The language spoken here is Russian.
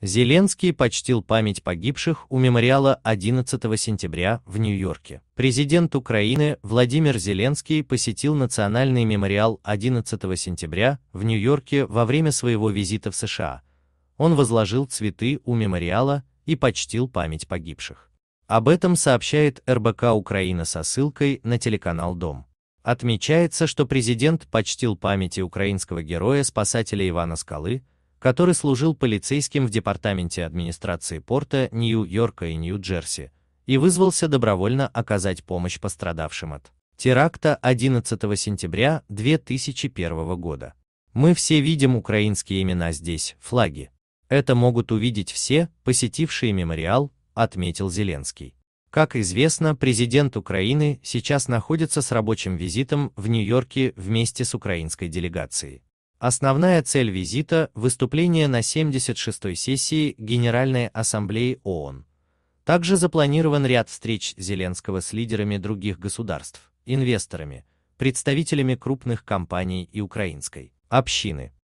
Зеленский почтил память погибших у мемориала 11 сентября в Нью-Йорке. Президент Украины Владимир Зеленский посетил Национальный мемориал 11 сентября в Нью-Йорке во время своего визита в США. Он возложил цветы у мемориала и почтил память погибших. Об этом сообщает РБК Украина со ссылкой на телеканал Дом. Отмечается, что президент почтил памяти украинского героя-спасателя Ивана Скалы, который служил полицейским в департаменте администрации порта Нью-Йорка и Нью-Джерси, и вызвался добровольно оказать помощь пострадавшим от теракта 11 сентября 2001 года. Мы все видим украинские имена здесь, флаги. Это могут увидеть все, посетившие мемориал, отметил Зеленский. Как известно, президент Украины сейчас находится с рабочим визитом в Нью-Йорке вместе с украинской делегацией. Основная цель визита – выступление на 76-й сессии Генеральной Ассамблеи ООН. Также запланирован ряд встреч Зеленского с лидерами других государств, инвесторами, представителями крупных компаний и украинской общины.